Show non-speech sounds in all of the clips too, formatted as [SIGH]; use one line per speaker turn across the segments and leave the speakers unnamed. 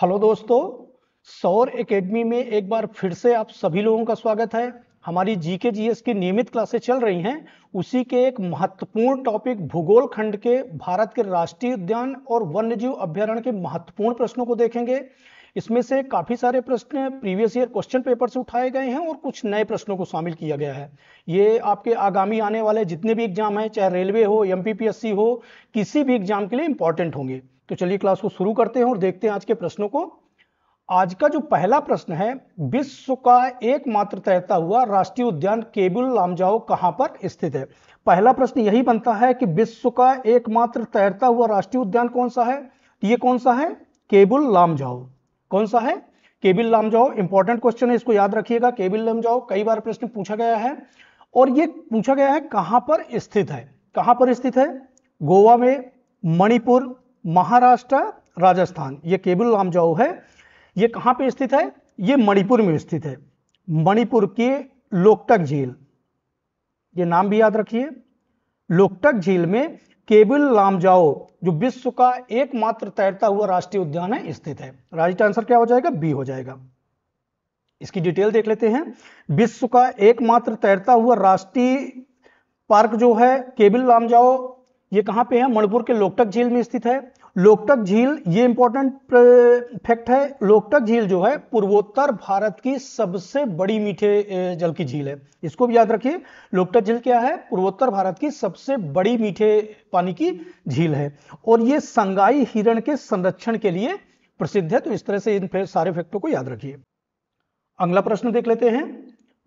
hello दोस्तों सौर academy में एक बार फिर से आप सभी लोगों का स्वागत है हमारी जीके जीएस की नियमित क्लासें चल रही हैं उसी के एक महत्वपूर्ण टॉपिक भूगोल खंड के भारत के राष्ट्रीय उद्यान और वन्यजीव अभ्यारण्य के महत्वपूर्ण प्रश्नों को देखेंगे इसमें से काफी सारे प्रश्न प्रीवियस ईयर क्वेश्चन पेपर से उठाए गए हैं और कुछ नए प्रश्नों को शामिल किया गया है ये आपके आगामी आने वाले जितने भी एग्जाम हैं चाहे रेलवे हो एमपीपीएससी हो किसी भी एग्जाम के लिए इंपॉर्टेंट होंगे तो चलिए क्लास को शुरू करते हैं और देखते हैं आज के प्रश्नों को आज का जो पहला प्रश्न है विश्व का एकमात्र तैरता हुआ राष्ट्रीय उद्यान केबुल लामजाओ कहां पर स्थित है पहला प्रश्न यही बनता है कि विश्व का एकमात्र तैरता हुआ राष्ट्रीय उद्यान कौन सा है ये कौन सा है केबुल लामजाओ कौन सा है केबिल लामजाओ इंपॉर्टेंट क्वेश्चन है इसको याद रखिएगा केबिल लामजाओ कई बार प्रश्न पूछा गया है और ये पूछा गया है कहां पर स्थित है कहां पर स्थित है गोवा में मणिपुर महाराष्ट्र राजस्थान ये केबल राम जाओ है ये कहाँ पे स्थित है ये मणिपुर में स्थित है मणिपुर के लोकटक झील ये नाम भी याद रखिए लोकटक झील में केबल लामजाओ जो विश्व का एकमात्र तैरता हुआ राष्ट्रीय उद्यान है स्थित है राइट आंसर क्या हो जाएगा बी हो जाएगा इसकी डिटेल देख लेते हैं विश्व का एकमात्र तैरता हुआ राष्ट्रीय पार्क जो है केबिल लामजाओ ये कहाँ पे है मणिपुर के लोकटक झील में स्थित है लोकटक झील ये इंपॉर्टेंट फैक्ट है लोकटक झील जो है पूर्वोत्तर भारत की सबसे बड़ी मीठे जल की झील है इसको भी याद रखिए लोकटक झील क्या है पूर्वोत्तर भारत की सबसे बड़ी मीठे पानी की झील है और ये संगाई हिरण के संरक्षण के लिए प्रसिद्ध है तो इस तरह से इन सारे फैक्टों को याद रखिए अगला प्रश्न देख लेते हैं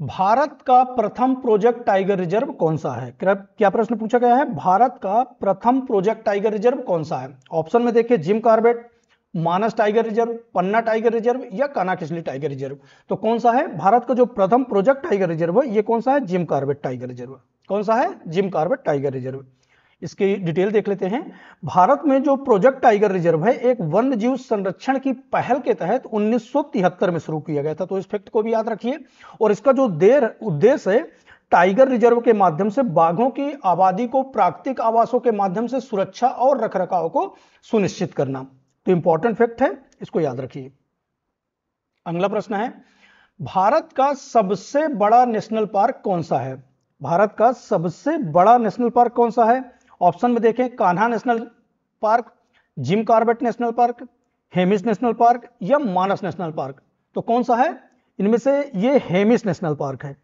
भारत का प्रथम प्रोजेक्ट टाइगर रिजर्व कौन सा है क्या प्रश्न पूछा गया है भारत का प्रथम प्रोजेक्ट टाइगर रिजर्व कौन सा है ऑप्शन में देखिए Jim Corbett Manas Tiger Reserve Panna Tiger Reserve या किसली टाइगर रिजर्व तो कौन सा है भारत का जो प्रथम प्रोजेक्ट टाइगर रिजर्व है ये कौन सा है जिम कार्बेट टाइगर रिजर्व कौन सा है जिम कार्बेट टाइगर रिजर्व इसकी डिटेल देख लेते हैं भारत में जो प्रोजेक्ट टाइगर रिजर्व है एक वन्य जीव संरक्षण की पहल के तहत उन्नीस में शुरू किया गया था तो इस फैक्ट को भी याद रखिए और इसका जो देर उद्देश्य है टाइगर रिजर्व के माध्यम से बाघों की आबादी को प्राकृतिक आवासों के माध्यम से सुरक्षा और रखरखाव को सुनिश्चित करना तो इंपॉर्टेंट फैक्ट है इसको याद रखिए अगला प्रश्न है भारत का सबसे बड़ा नेशनल पार्क कौन सा है भारत का सबसे बड़ा नेशनल पार्क कौन सा है ऑप्शन में देखें Kanha National Park Jim Corbett National Park Hemis National Park या मानस नेशनल पार्क तो कौन सा है इनमें से ये हेमिस नेशनल पार्क है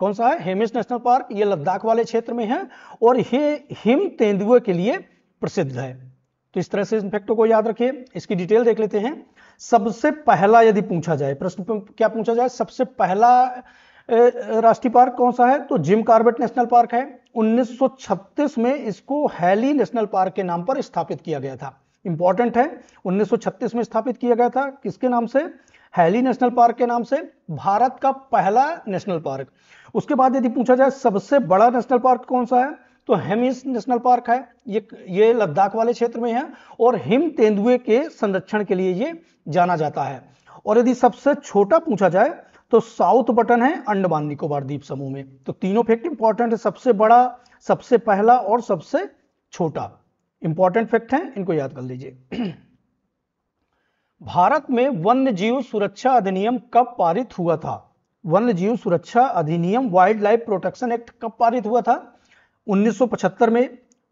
कौन सा है हेमिस नेशनल पार्क ये लद्दाख वाले क्षेत्र में है और ये हिम तेंदुए के लिए प्रसिद्ध है तो इस तरह से इन फैक्टों को याद रखिए इसकी डिटेल देख लेते हैं सबसे पहला यदि पूछा जाए प्रश्न क्या पूछा जाए सबसे पहला राष्ट्रीय पार्क कौन सा है तो जिम कार्बेट नेशनल पार्क है 1936 में इसको हैली नेशनल पार्क के नाम पर स्थापित किया गया था इंपॉर्टेंट है 1936 में स्थापित किया गया था किसके नाम से हैली नेशनल पार्क के नाम से भारत का पहला नेशनल पार्क उसके बाद यदि पूछा जाए सबसे बड़ा नेशनल पार्क कौन सा है तो हेमिस नेशनल पार्क है ये ये लद्दाख वाले क्षेत्र में है और हिम तेंदुए के संरक्षण के लिए ये जाना जाता है और यदि सबसे छोटा पूछा जाए तो साउथ बटन है अंडमान निकोबार द्वीप समूह में तो तीनों फैक्ट इंपॉर्टेंट है सबसे बड़ा सबसे पहला और सबसे छोटा इंपॉर्टेंट फैक्ट है इनको याद कर लीजिए [CLEARS THROAT] भारत में वन्य जीव सुरक्षा अधिनियम कब पारित हुआ था वन्य जीव सुरक्षा अधिनियम वाइल्ड लाइफ प्रोटेक्शन एक्ट कब पारित हुआ था 1975 में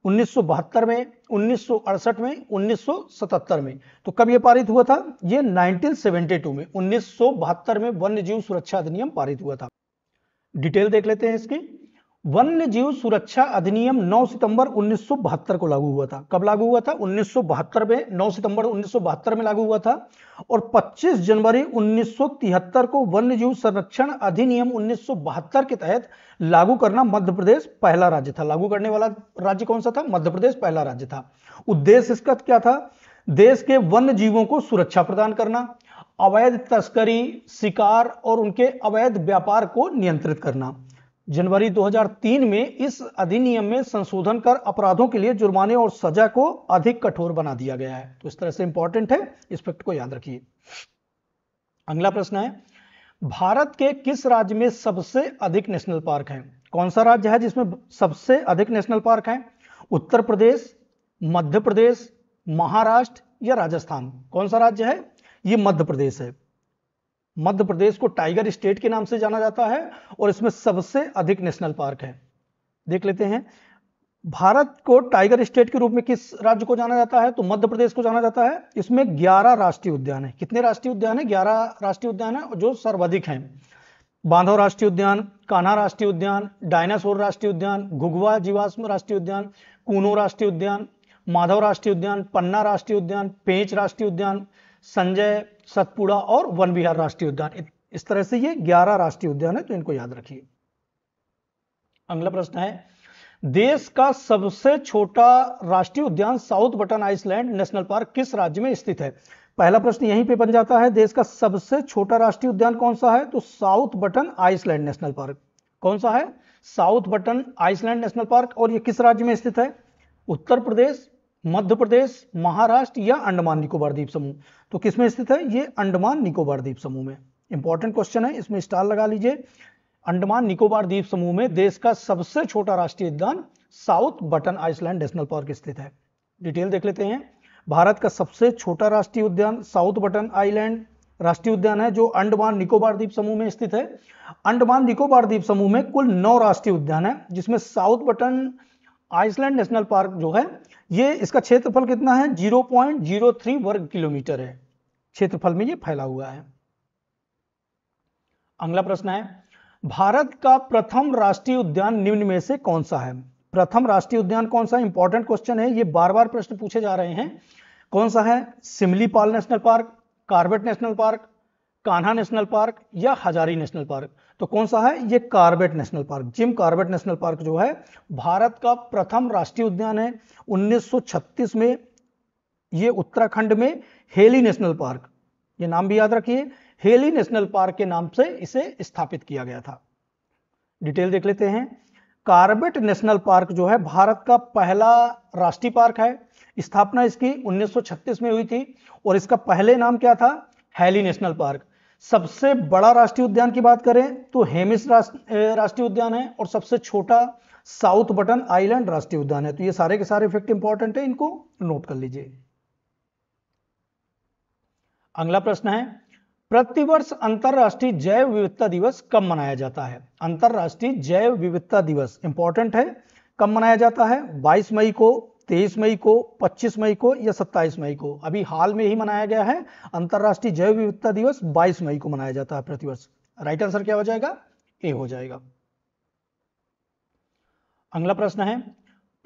1972 में 1968 में 1977 में तो कब ये पारित हुआ था ये 1972 में 1972 में वन्य जीव सुरक्षा अधिनियम पारित हुआ था डिटेल देख लेते हैं इसकी वन्य जीव सुरक्षा अधिनियम 9 सितंबर 1972 को लागू हुआ था कब लागू हुआ था 1972 में 9 सितंबर 1972 में लागू हुआ था और 25 जनवरी 1973 को वन्य जीव संरक्षण अधिनियम 1972 के तहत लागू करना मध्य प्रदेश पहला राज्य था लागू करने वाला राज्य कौन सा था मध्य प्रदेश पहला राज्य था उद्देश्य इसका क्या था देश के वन्य जीवों को सुरक्षा प्रदान करना अवैध तस्करी शिकार और उनके अवैध व्यापार को नियंत्रित करना जनवरी 2003 में इस अधिनियम में संशोधन कर अपराधों के लिए जुर्माने और सजा को अधिक कठोर बना दिया गया है तो इस तरह से इंपॉर्टेंट है इस फैक्ट को याद रखिए अगला प्रश्न है भारत के किस राज्य में सबसे अधिक नेशनल पार्क है कौन सा राज्य है जिसमें सबसे अधिक नेशनल पार्क है उत्तर प्रदेश मध्य प्रदेश महाराष्ट्र या राजस्थान कौन सा राज्य है यह मध्य प्रदेश है मध्य प्रदेश को टाइगर स्टेट के नाम से जाना जाता है और इसमें सबसे अधिक नेशनल पार्क है देख लेते हैं भारत को टाइगर स्टेट के रूप में किस राज्य को जाना जाता है तो मध्य प्रदेश को जाना जाता है इसमें 11 राष्ट्रीय उद्यान है कितने राष्ट्रीय उद्यान है 11 राष्ट्रीय उद्यान है जो सर्वाधिक हैं बांधव राष्ट्रीय उद्यान कान्हा राष्ट्रीय उद्यान डायनासोर राष्ट्रीय उद्यान घुगवा जीवाश्म राष्ट्रीय उद्यान कूनो राष्ट्रीय उद्यान माधव राष्ट्रीय उद्यान पन्ना राष्ट्रीय उद्यान पेंच राष्ट्रीय उद्यान संजय सतपुड़ा और वन विहार राष्ट्रीय उद्यान इस तरह से ये 11 राष्ट्रीय उद्यान है तो इनको याद रखिए अगला प्रश्न है देश का सबसे छोटा राष्ट्रीय उद्यान South Button Island National Park किस राज्य में स्थित है पहला प्रश्न यहीं पे बन जाता है देश का सबसे छोटा राष्ट्रीय उद्यान कौन सा है तो South Button Island National Park कौन सा है South Button Island National Park और ये किस राज्य में स्थित है उत्तर प्रदेश मध्य प्रदेश महाराष्ट्र या अंडमान निकोबार द्वीप समूह तो किसमें स्थित है ये अंडमान निकोबार द्वीप समूह में इंपॉर्टेंट क्वेश्चन है इसमें स्टार लगा लीजिए अंडमान निकोबार द्वीप समूह में देश का सबसे छोटा राष्ट्रीय उद्यान South Button Island National Park स्थित है डिटेल देख लेते हैं भारत का सबसे छोटा राष्ट्रीय उद्यान साउथ बटन आइलैंड राष्ट्रीय उद्यान है जो अंडमान निकोबार द्वीप समूह में स्थित है अंडमान निकोबार द्वीप समूह में कुल नौ राष्ट्रीय उद्यान है जिसमें South Button Island National Park जो है ये इसका क्षेत्रफल कितना है 0.03 वर्ग किलोमीटर है क्षेत्रफल में ये फैला हुआ है अगला प्रश्न है भारत का प्रथम राष्ट्रीय उद्यान निम्न में से कौन सा है प्रथम राष्ट्रीय उद्यान कौन सा इंपॉर्टेंट क्वेश्चन है ये बार बार प्रश्न पूछे जा रहे हैं कौन सा है Similipal National Park Corbett National Park Kanha National Park या हजारी नेशनल पार्क तो कौन सा है ये Corbett National Park Jim Corbett National Park जो है भारत का प्रथम राष्ट्रीय उद्यान है 1936 में ये उत्तराखंड में हेली नेशनल पार्क ये नाम भी याद रखिए हेली नेशनल पार्क के नाम से इसे स्थापित किया गया था डिटेल देख लेते हैं कार्बेट नेशनल पार्क जो है भारत का पहला राष्ट्रीय पार्क है स्थापना इसकी 1936 में हुई थी और इसका पहले नाम क्या था हेली नेशनल पार्क सबसे बड़ा राष्ट्रीय उद्यान की बात करें तो हेमिस राष्ट्रीय उद्यान है और सबसे छोटा साउथ बटन आइलैंड राष्ट्रीय उद्यान है तो ये सारे के सारे इफेक्ट इंपॉर्टेंट है इनको नोट कर लीजिए अगला प्रश्न है प्रतिवर्ष अंतरराष्ट्रीय जैव विविधता दिवस कब मनाया जाता है अंतरराष्ट्रीय जैव विविधता दिवस इंपॉर्टेंट है कब मनाया जाता है 22 मई को तेईस मई को पच्चीस मई को या सत्ताईस मई को अभी हाल में ही मनाया गया है अंतर्राष्ट्रीय जैव विविधता दिवस बाईस मई को मनाया जाता है प्रतिवर्ष राइट आंसर क्या हो जाएगा ए हो जाएगा अगला प्रश्न है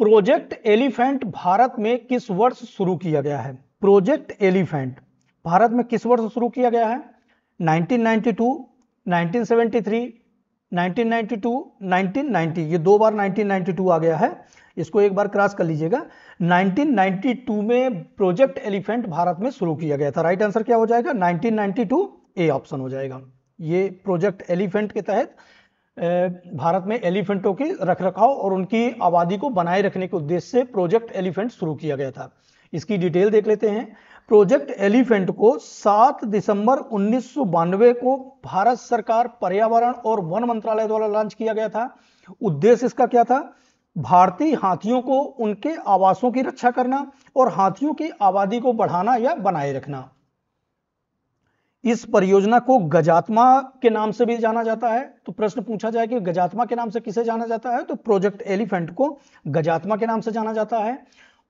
प्रोजेक्ट एलिफेंट भारत में किस वर्ष शुरू किया गया है प्रोजेक्ट एलिफेंट भारत में किस वर्ष शुरू किया गया है 1992, 1973, 1992, 1990 ये दो बार 1992 आ गया है इसको एक बार क्रॉस कर लीजिएगा 1992 में प्रोजेक्ट एलिफेंट भारत में शुरू किया गया था राइट आंसर क्या हो जाएगा 1992 ए ऑप्शन हो जाएगा ये प्रोजेक्ट एलिफेंट के तहत भारत में एलिफेंटों के रखरखाव और उनकी आबादी को बनाए रखने के उद्देश्य से प्रोजेक्ट एलिफेंट शुरू किया गया था इसकी डिटेल देख लेते हैं प्रोजेक्ट एलिफेंट को 7 दिसंबर उन्नीस को भारत सरकार पर्यावरण और वन मंत्रालय द्वारा लॉन्च किया गया था उद्देश्य इसका क्या था भारतीय हाथियों को उनके आवासों की रक्षा करना और हाथियों की आबादी को बढ़ाना या बनाए रखना इस परियोजना को गजात्मा के नाम से भी जाना जाता है तो प्रश्न पूछा जाए कि गजात्मा के नाम से किसे जाना जाता है तो प्रोजेक्ट एलिफेंट को गजात्मा के नाम से जाना जाता है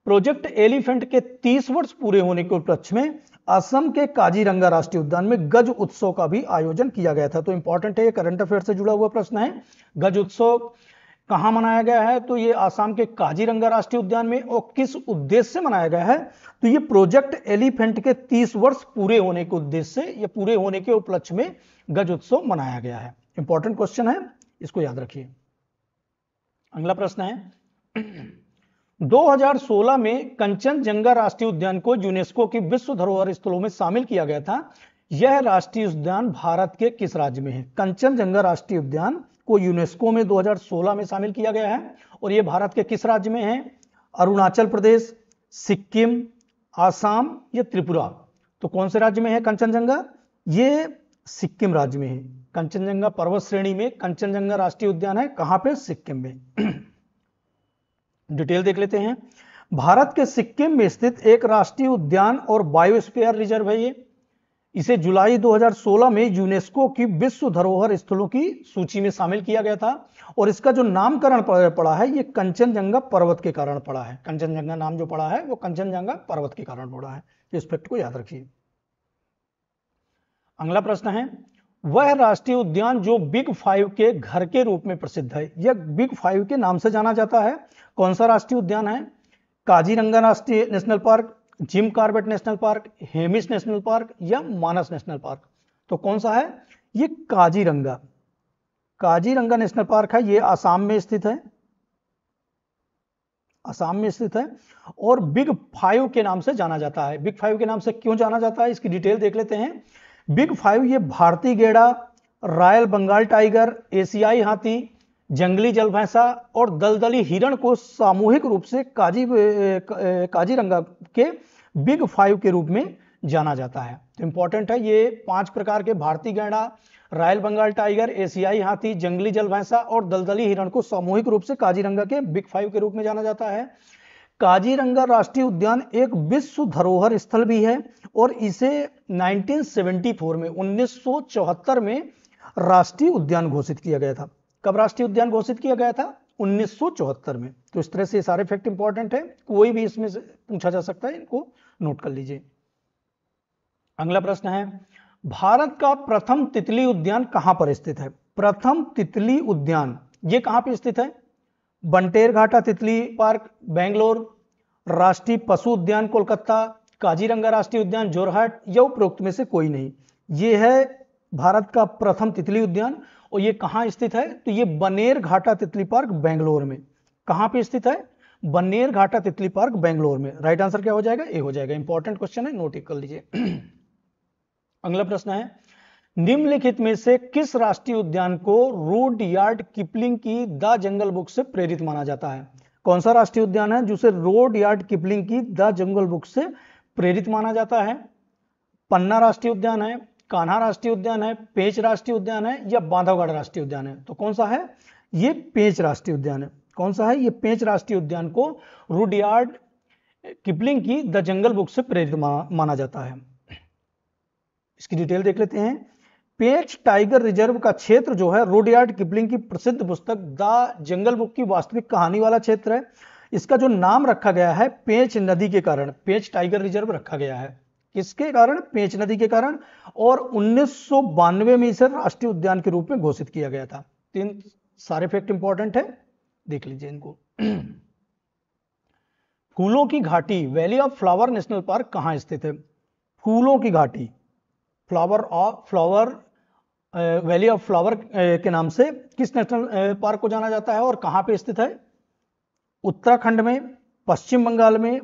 प्रोजेक्ट एलिफेंट के 30 वर्ष पूरे होने के उपलक्ष्य में असम के काजीरंगा राष्ट्रीय उद्यान में गज उत्सव का भी आयोजन किया गया था तो इंपॉर्टेंट है करंट अफेयर से जुड़ा हुआ प्रश्न है गज उत्सव कहाँ मनाया गया है तो ये आसाम के काजीरंगा राष्ट्रीय उद्यान में और किस उद्देश्य से मनाया गया है तो ये प्रोजेक्ट एलिफेंट के 30 वर्ष पूरे होने के उद्देश्य से या पूरे होने के उपलक्ष्य में गज उत्सव मनाया गया है इंपॉर्टेंट क्वेश्चन है इसको याद रखिए अगला प्रश्न है 2016 [CLEARS THROAT] में कंचनजंगा राष्ट्रीय उद्यान को यूनेस्को की विश्व धरोहर स्थलों में शामिल किया गया था यह राष्ट्रीय उद्यान भारत के किस राज्य में है कंचनजंगा राष्ट्रीय उद्यान को यूनेस्को में 2016 में शामिल किया गया है और ये भारत के किस राज्य में है अरुणाचल प्रदेश सिक्किम आसाम या त्रिपुरा तो कौन से राज्य में है कंचनजंगा ये सिक्किम राज्य में है कंचनजंगा पर्वत श्रेणी में कंचनजंगा राष्ट्रीय उद्यान है कहां पे सिक्किम में [CLEARS THROAT] डिटेल देख लेते हैं भारत के सिक्किम में स्थित एक राष्ट्रीय उद्यान और बायोस्फीयर रिजर्व है ये इसे जुलाई 2016 में यूनेस्को की विश्व धरोहर स्थलों की सूची में शामिल किया गया था और इसका जो नामकरण पड़ा है ये कंचनजंगा पर्वत के कारण पड़ा है कंचनजंगा नाम जो पड़ा है वो कंचनजंगा पर्वत के कारण पड़ा है इस फैक्ट को याद रखिए अगला प्रश्न है वह राष्ट्रीय उद्यान जो बिग फाइव के घर के रूप में प्रसिद्ध है यह बिग फाइव के नाम से जाना जाता है कौन सा राष्ट्रीय उद्यान है काजीरंगा राष्ट्रीय National Park Jim Corbett National Park Hemis National Park या मानस नेशनल पार्क तो कौन सा है ये काजीरंगा काजीरंगा नेशनल पार्क है ये आसाम में स्थित है आसाम में स्थित है और बिग फाइव के नाम से जाना जाता है बिग फाइव के नाम से क्यों जाना जाता है इसकी डिटेल देख लेते हैं बिग फाइव ये भारतीय गेड़ा रॉयल बंगाल टाइगर एशियाई हाथी जंगली जल भैंसा और दलदली हिरण को सामूहिक रूप से काजी काजीरंगा के बिग फाइव के रूप में जाना जाता है तो इंपॉर्टेंट है ये पांच प्रकार के भारतीय गैंडा रॉयल बंगाल टाइगर एशियाई हाथी जंगली जल भैंसा और दलदली हिरण को सामूहिक रूप से काजीरंगा के बिग फाइव के रूप में जाना जाता है काजीरंगा राष्ट्रीय उद्यान एक विश्व धरोहर स्थल भी है और इसे 1974 में 1974 में राष्ट्रीय उद्यान घोषित किया गया था कब राष्ट्रीय उद्यान घोषित किया गया था 1974 में तो इस तरह से सारे फैक्ट इंपॉर्टेंट है कोई भी इसमें पूछा जा सकता है इनको नोट कर लीजिए अगला प्रश्न है भारत का प्रथम तितली उद्यान कहां पर स्थित है प्रथम तितली उद्यान ये कहां पर स्थित है बंटेर घाटा तितली पार्क बेंगलोर राष्ट्रीय पशु उद्यान कोलकाता काजीरंगा राष्ट्रीय उद्यान जोरहाट या उपरोक्त में से कोई नहीं ये है भारत का प्रथम तितली उद्यान और ये कहाँ स्थित है तो ये बनेर घाटा तितली पार्क बेंगलोर में कहाँ पे स्थित है बनेर घाटा तितली पार्क बेंगलोर में राइट आंसर क्या हो जाएगा ए हो जाएगा इंपॉर्टेंट क्वेश्चन है नोट कर लीजिए [CLEARS THROAT] अगला प्रश्न है निम्नलिखित में से किस राष्ट्रीय उद्यान को रूड यार्ड किपलिंग की द जंगल बुक से प्रेरित माना जाता है कौन सा राष्ट्रीय उद्यान है जिसे रोड यार्ड किपलिंग की द जंगल बुक से प्रेरित माना जाता है पन्ना राष्ट्रीय उद्यान है कान्हा राष्ट्रीय उद्यान है पेंच राष्ट्रीय उद्यान है या बांधवगढ़ राष्ट्रीय उद्यान है तो कौन सा है ये पेंच राष्ट्रीय उद्यान है कौन सा है ये पेंच राष्ट्रीय उद्यान को रूडयार्ड किपलिंग की द जंगल बुक से प्रेरित माना जाता है इसकी डिटेल देख लेते हैं पेंच टाइगर रिजर्व का क्षेत्र जो है रोडयार्ड किपलिंग की प्रसिद्ध पुस्तक द जंगल बुक की वास्तविक कहानी वाला क्षेत्र है इसका जो नाम रखा गया है पेंच नदी के कारण पेंच टाइगर रिजर्व रखा गया है किसके कारण पेंच नदी के कारण और उन्नीस में इसे राष्ट्रीय उद्यान के रूप में घोषित किया गया था तीन सारे फैक्ट इंपॉर्टेंट है देख लीजिए इनको [CLEARS THROAT] फूलों की घाटी Valley of flower National Park कहां स्थित है फूलों की घाटी flower of flower valley of flower के नाम से किस नेशनल पार्क को जाना जाता है और कहां पे स्थित है उत्तराखंड में पश्चिम बंगाल में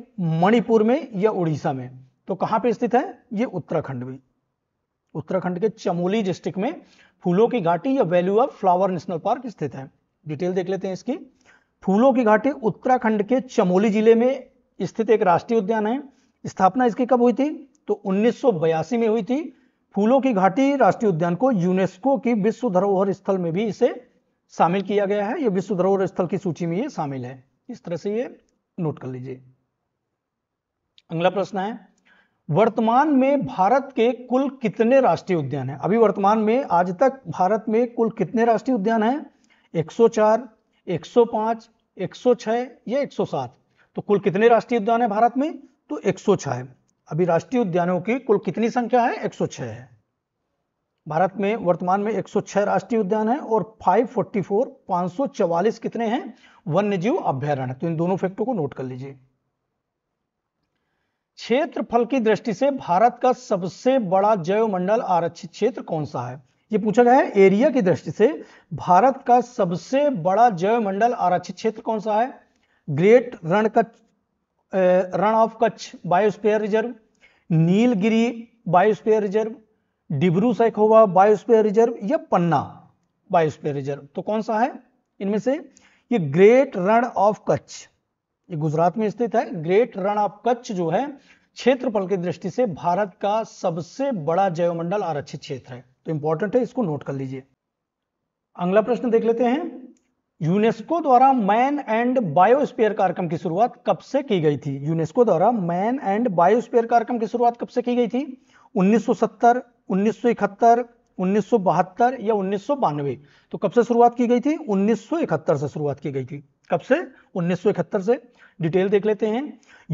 मणिपुर में या उड़ीसा में तो कहां पे स्थित है ये उत्तराखंड में उत्तराखंड के चमोली डिस्ट्रिक्ट में फूलों की घाटी या valley of flower National Park स्थित है डिटेल देख लेते हैं इसकी फूलों की घाटी उत्तराखंड के चमोली जिले में स्थित एक राष्ट्रीय उद्यान है स्थापना इसकी कब हुई थी तो उन्नीस में हुई थी फूलों की घाटी राष्ट्रीय उद्यान को यूनेस्को की विश्व धरोहर स्थल में भी इसे शामिल किया गया है यह विश्व धरोहर स्थल की सूची में ये शामिल है इस तरह से ये नोट कर लीजिए अगला प्रश्न है वर्तमान में भारत के कुल कितने राष्ट्रीय उद्यान हैं अभी वर्तमान में आज तक भारत में कुल कितने राष्ट्रीय उद्यान हैं 104, 105, 106 या 107 तो कुल कितने राष्ट्रीय उद्यान है भारत में तो 106 है अभी राष्ट्रीय उद्यानों की कुल कितनी संख्या है 106 है भारत में वर्तमान में 106 राष्ट्रीय उद्यान है और 544 फोर्टी कितने हैं वन्यजीव जीव तो इन दोनों फैक्टों को नोट कर लीजिए क्षेत्रफल की दृष्टि से भारत का सबसे बड़ा जैवमंडल आरक्षित क्षेत्र कौन सा है ये पूछा गया है एरिया की दृष्टि से भारत का सबसे बड़ा जैवमंडल आरक्षित क्षेत्र कौन सा है great Rann Kutch Rann of Kutch biosphere reserve Nilgiri biosphere reserve Dibru Saikhowa biosphere reserve या पन्ना बायोस्पेयर रिजर्व तो कौन सा है इनमें से ये ग्रेट रण ऑफ कच्छ ये गुजरात में स्थित है ग्रेट रण ऑफ कच्छ जो है क्षेत्रफल की दृष्टि से भारत का सबसे बड़ा जैवमंडल आरक्षित क्षेत्र है तो इंपॉर्टेंट है इसको नोट कर लीजिए अगला प्रश्न देख लेते हैं यूनेस्को द्वारा मैन एंड बायोस्पेयर कार्यक्रम की शुरुआत कब से की गई थी यूनेस्को द्वारा मैन एंड बायोस्पेयर कार्यक्रम की शुरुआत कब से की गई थी 1970, 1971, 1972 या उन्नीस तो कब से शुरुआत की गई थी 1971 से शुरुआत की गई थी कब से 1971 से डिटेल देख लेते हैं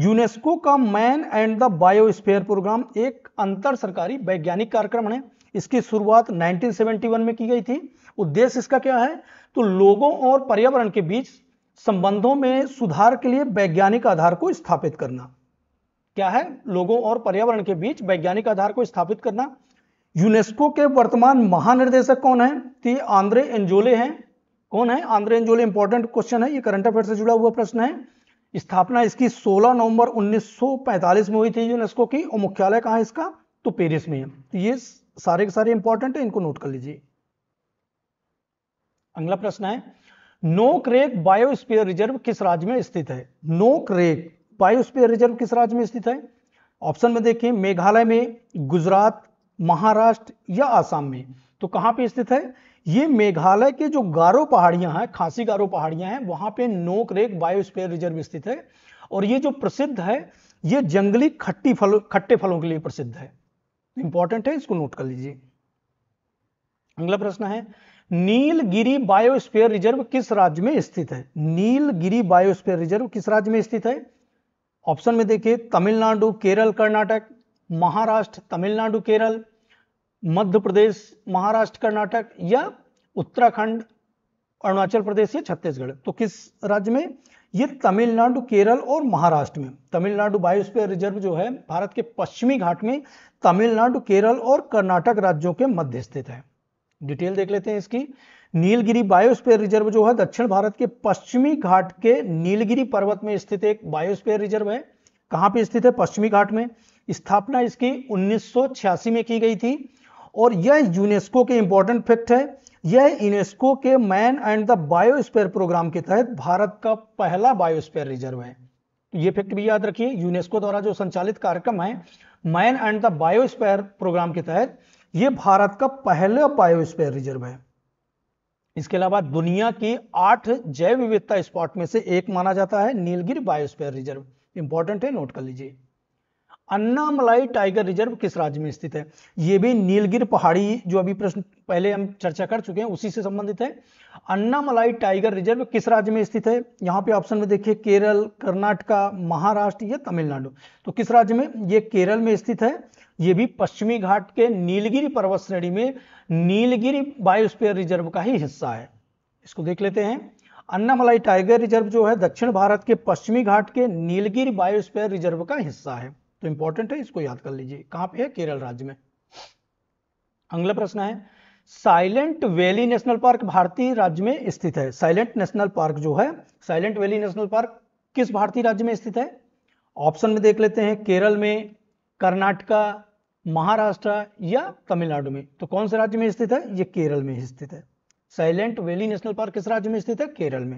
यूनेस्को का Man and the Biosphere Programme एक अंतर सरकारी वैज्ञानिक कार्यक्रम है इसकी शुरुआत 1971 में की गई थी उद्देश्य इसका क्या है तो लोगों और पर्यावरण के बीच संबंधों में सुधार के लिए वैज्ञानिक आधार को स्थापित करना क्या है लोगों और पर्यावरण के बीच वैज्ञानिक आधार को स्थापित करना यूनेस्को के वर्तमान महानिर्देशक कौन है आंद्रे एंजोले हैं कौन है आंध्र अंजोली इंपॉर्टेंट क्वेश्चन है ये करंट अफेयर से जुड़ा हुआ प्रश्न है स्थापना इसकी 16 नवंबर 1945 में हुई थी यूनेस्को की और मुख्यालय कहाँ इसका तो पेरिस में है तो ये सारे के सारे इंपॉर्टेंट है इनको नोट कर लीजिए अगला प्रश्न है नोकरेक बायोस्पियर रिजर्व किस राज्य में स्थित है नोकरेक बायोस्पियर रिजर्व किस राज्य में स्थित है ऑप्शन में देखिए मेघालय में गुजरात महाराष्ट्र या आसाम में तो कहाँ पे स्थित है ये मेघालय के जो गारो पहाड़ियां हैं खासी गारो पहाड़ियां हैं वहां पे नोक रेक बायोस्पेयर रिजर्व स्थित है और ये जो प्रसिद्ध है ये जंगली खट्टी फल खट्टे फलों के लिए प्रसिद्ध है इंपॉर्टेंट है इसको नोट कर लीजिए अगला प्रश्न है नीलगिरी बायोस्फीयर रिजर्व किस राज्य में स्थित है नीलगिरी बायोस्फीयर रिजर्व किस राज्य में स्थित है ऑप्शन में देखिए तमिलनाडु केरल कर्नाटक महाराष्ट्र तमिलनाडु केरल मध्य प्रदेश महाराष्ट्र कर्नाटक या उत्तराखंड अरुणाचल प्रदेश या छत्तीसगढ़ तो किस राज्य में ये तमिलनाडु केरल और महाराष्ट्र में तमिलनाडु बायोस्फीयर रिजर्व जो है भारत के पश्चिमी घाट में तमिलनाडु केरल और कर्नाटक राज्यों के मध्य स्थित है डिटेल देख लेते हैं इसकी नीलगिरी बायोस्फीयर रिजर्व जो है दक्षिण भारत के पश्चिमी घाट के नीलगिरी पर्वत में स्थित एक बायोस्फीयर रिजर्व है कहां पे स्थित है पश्चिमी घाट में स्थापना इसकी 1986 में की गई थी और यह यूनेस्को के इंपॉर्टेंट फैक्ट है यह यूनेस्को के Man and the Biosphere Programme के तहत भारत का पहला बायोस्पेयर रिजर्व है तो ये फैक्ट भी याद रखिए यूनेस्को द्वारा जो संचालित कार्यक्रम है Man and the Biosphere Programme के तहत ये भारत का पहला बायोस्पेयर रिजर्व है इसके अलावा दुनिया की आठ जैव विविधता स्पॉट में से एक माना जाता है नीलगिरी बायोस्पेयर रिजर्व इंपॉर्टेंट है नोट कर लीजिए अन्नामलाई टाइगर रिजर्व किस राज्य में स्थित है ये भी नीलगिर पहाड़ी जो अभी प्रश्न पहले हम चर्चा कर चुके हैं उसी से संबंधित है अन्नामलाई टाइगर रिजर्व किस राज्य में स्थित है यहाँ पे ऑप्शन में देखिए केरल कर्नाटका महाराष्ट्र या तमिलनाडु तो किस राज्य में ये केरल में स्थित है ये भी पश्चिमी घाट के नीलगिरी पर्वत श्रेणी में नीलगिरी बायोस्पेयर रिजर्व का ही हिस्सा है इसको देख लेते हैं अन्नामलाई टाइगर रिजर्व जो है दक्षिण भारत के पश्चिमी घाट के नीलगिरी बायोस्पेयर रिजर्व का हिस्सा है तो इंपॉर्टेंट है इसको याद कर लीजिए कहां पे है केरल राज्य में अगला प्रश्न है साइलेंट वैली नेशनल पार्क भारतीय राज्य में स्थित है साइलेंट नेशनल पार्क जो है साइलेंट वैली नेशनल पार्क किस भारतीय राज्य में स्थित है ऑप्शन में देख लेते हैं केरल में कर्नाटका महाराष्ट्र या तमिलनाडु में तो कौन से राज्य में स्थित है ये केरल में स्थित है साइलेंट वैली नेशनल पार्क किस राज्य में स्थित है केरल में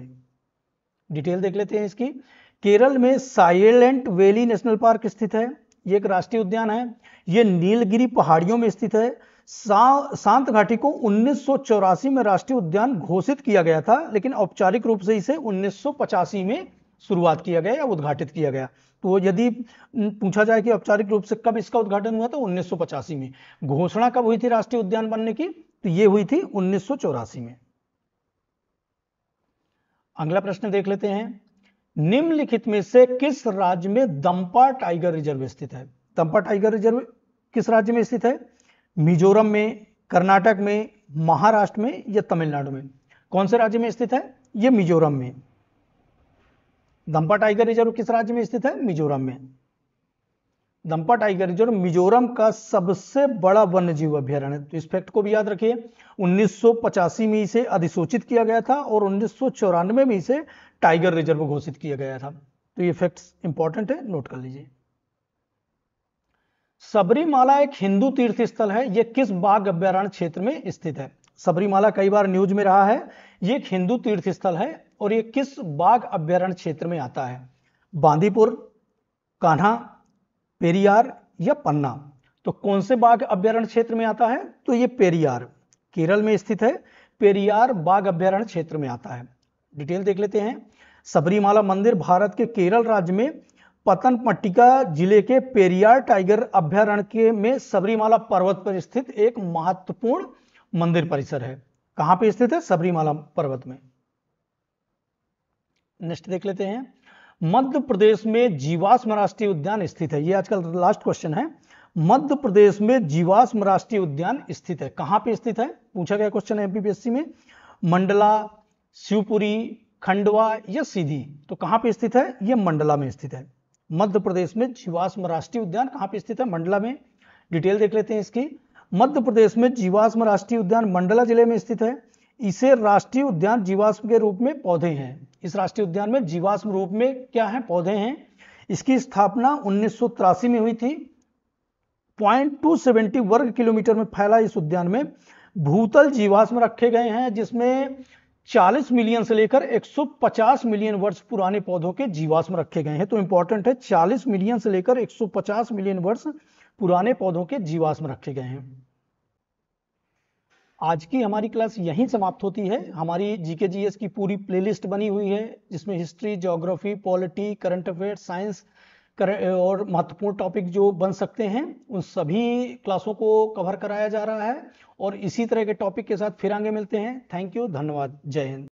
डिटेल देख लेते हैं इसकी केरल में साइलेंट वैली नेशनल पार्क स्थित है ये एक राष्ट्रीय उद्यान है ये नीलगिरी पहाड़ियों में स्थित है सा, घाटी को उन्नीस में राष्ट्रीय उद्यान घोषित किया गया था लेकिन औपचारिक रूप से इसे उन्नीस में शुरुआत किया गया या उद्घाटित किया गया तो यदि पूछा जाए कि औपचारिक रूप से कब इसका उद्घाटन हुआ तो उन्नीस में घोषणा कब हुई थी राष्ट्रीय उद्यान बनने की तो ये हुई थी उन्नीस में अगला प्रश्न देख लेते हैं निम्नलिखित में से किस राज्य में दंपा टाइगर रिजर्व स्थित है दंपा टाइगर रिजर्व किस राज्य में स्थित है मिजोरम में कर्नाटक में महाराष्ट्र में या तमिलनाडु में कौन से राज्य में स्थित है यह मिजोरम में दंपा टाइगर रिजर्व किस राज्य में स्थित है मिजोरम में दंपा टाइगर रिजर्व मिजोरम का सबसे बड़ा वन्य जीव अभ्यारण है तो इस फैक्ट को भी याद रखिए 1985 में इसे अधिसूचित किया गया था और उन्नीस में इसे टाइगर रिजर्व घोषित किया गया था तो ये फैक्ट्स इंपॉर्टेंट है नोट कर लीजिए सबरीमाला एक हिंदू तीर्थ स्थल है यह किस बाघ अभ्यारण्य क्षेत्र में स्थित है सबरीमाला कई बार न्यूज में रहा है यह एक हिंदू तीर्थ स्थल है और यह किस बाघ अभ्यारण्य क्षेत्र में आता है बांदीपुर कान्हा पेरियार या पन्ना तो कौन से बाघ अभ्यारण्य क्षेत्र में आता है तो ये पेरियार केरल में स्थित है पेरियार बाघ अभ्यारण्य क्षेत्र में आता है डिटेल देख लेते हैं सबरीमाला मंदिर भारत के केरल राज्य में पट्टिका जिले के पेरियार टाइगर अभ्यारण्य के में सबरीमाला पर्वत पर स्थित एक महत्वपूर्ण मंदिर परिसर है कहां पे स्थित है सबरीमाला पर्वत में नेक्स्ट देख लेते हैं मध्य प्रदेश में जीवाश्म राष्ट्रीय उद्यान स्थित है ये आजकल लास्ट क्वेश्चन है मध्य प्रदेश में जीवाश्म राष्ट्रीय उद्यान स्थित है कहां पे स्थित है पूछा गया क्वेश्चन है एमपीपीएससी में मंडला शिवपुरी खंडवा या सीधी तो कहाँ पे स्थित है ये मंडला में स्थित है मध्य प्रदेश में जीवाश्म राष्ट्रीय उद्यान कहाँ पे स्थित है मंडला में डिटेल देख लेते हैं इसकी मध्य प्रदेश में जीवाश्म राष्ट्रीय उद्यान मंडला जिले में स्थित है इसे राष्ट्रीय उद्यान जीवाश्म के रूप में पौधे हैं इस राष्ट्रीय उद्यान में जीवाश्म रूप में क्या है पौधे हैं इसकी स्थापना उन्नीस में हुई थी पॉइंट टू सेवेंटी वर्ग किलोमीटर में फैला इस उद्यान में भूतल जीवाश्म रखे गए हैं जिसमें 40 मिलियन से लेकर 150 मिलियन वर्ष पुराने पौधों के जीवाश्म रखे गए हैं तो इंपॉर्टेंट है 40 मिलियन से लेकर 150 मिलियन वर्ष पुराने पौधों के जीवाश्म रखे गए हैं आज की हमारी क्लास यहीं समाप्त होती है हमारी जीके जीएस की पूरी प्लेलिस्ट बनी हुई है जिसमें history geography polity current affair science और महत्वपूर्ण टॉपिक जो बन सकते हैं उन सभी क्लासों को कवर कराया जा रहा है और इसी तरह के टॉपिक के साथ फिर आगे मिलते हैं थैंक यू धन्यवाद जय हिंद